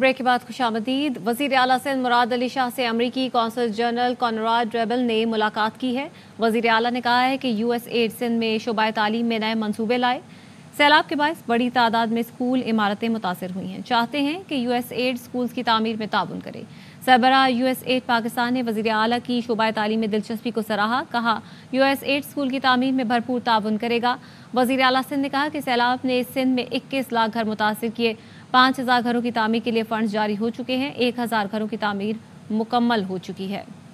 break के बाद खुश आमदीद वजीर अला सिंध मुराद अली शाह से अमरीकी कौंसल जनरल कॉनराड रेबल ने मुलाकात की है वजीर अला ने कहा है कि यू एस एड सिंध में शुबा तालीम में नए मनसूबे लाए सैलाब के बायस बड़ी तादाद में स्कूल इमारतें मुतासर हुई हैं चाहते हैं कि यू एस एड स्कूल की तमीर में ताउन करे सरबरा एस एड पाकिस्तान ने वजी अली की शुबा तलीम में दिलचस्पी को सराहा कहा यू एस एड स्कूल की तमीर में भरपूर ताउन करेगा वजी अला सिंध ने कहा कि सैलाब ने सिंध में इक्कीस लाख घर मुतासर किए पाँच हज़ार घरों की तमीर के लिए फंड जारी हो चुके हैं एक हज़ार घरों की तमीर मुकम्मल हो चुकी है